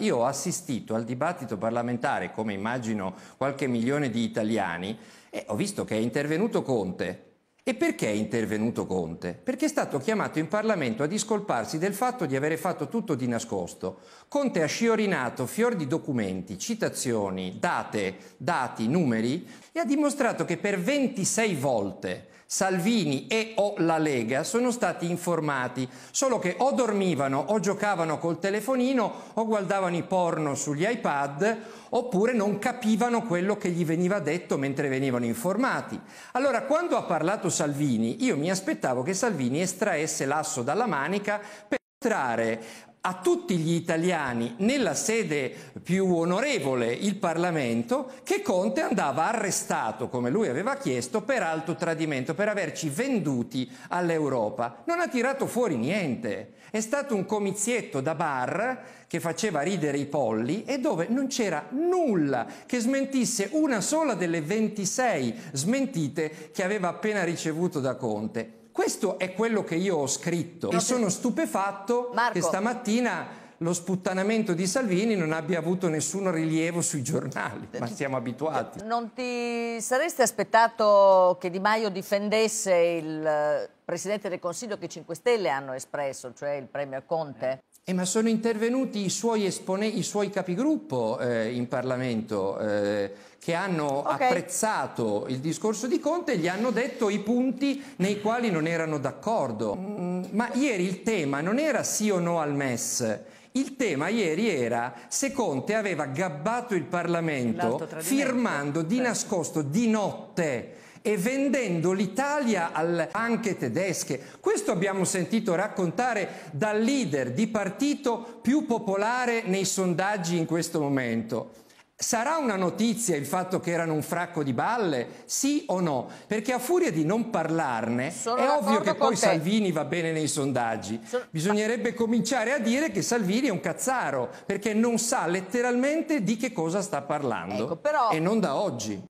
io ho assistito al dibattito parlamentare, come immagino qualche milione di italiani, e ho visto che è intervenuto Conte e perché è intervenuto Conte? Perché è stato chiamato in Parlamento a discolparsi del fatto di avere fatto tutto di nascosto. Conte ha sciorinato fior di documenti, citazioni, date, dati, numeri e ha dimostrato che per 26 volte Salvini e o la Lega sono stati informati, solo che o dormivano o giocavano col telefonino o guardavano i porno sugli iPad oppure non capivano quello che gli veniva detto mentre venivano informati. Allora quando ha parlato Salvini, io mi aspettavo che Salvini estraesse l'asso dalla manica per mostrare a tutti gli italiani nella sede più onorevole, il Parlamento, che Conte andava arrestato, come lui aveva chiesto, per alto tradimento, per averci venduti all'Europa. Non ha tirato fuori niente. È stato un comizietto da bar che faceva ridere i polli e dove non c'era nulla che smentisse una sola delle 26 smentite che aveva appena ricevuto da Conte. Questo è quello che io ho scritto e sono stupefatto Marco. che stamattina lo sputtanamento di Salvini non abbia avuto nessun rilievo sui giornali, ma siamo abituati. Eh, non ti saresti aspettato che Di Maio difendesse il eh, Presidente del Consiglio che i 5 Stelle hanno espresso, cioè il premio Conte? Eh, ma sono intervenuti i suoi, espone- i suoi capigruppo eh, in Parlamento eh, che hanno okay. apprezzato il discorso di Conte e gli hanno detto i punti nei quali non erano d'accordo. Mm, mm ma ieri il tema non era sì o no al MES. Il tema ieri era se Conte aveva gabbato il Parlamento firmando di nascosto, di notte, e vendendo l'Italia alle banche tedesche. Questo abbiamo sentito raccontare dal leader di partito più popolare nei sondaggi in questo momento. Sarà una notizia il fatto che erano un fracco di balle? Sì o no? Perché a furia di non parlarne Sono è ovvio che poi te. Salvini va bene nei sondaggi. Sono... Bisognerebbe cominciare a dire che Salvini è un cazzaro perché non sa letteralmente di che cosa sta parlando ecco, però... e non da oggi.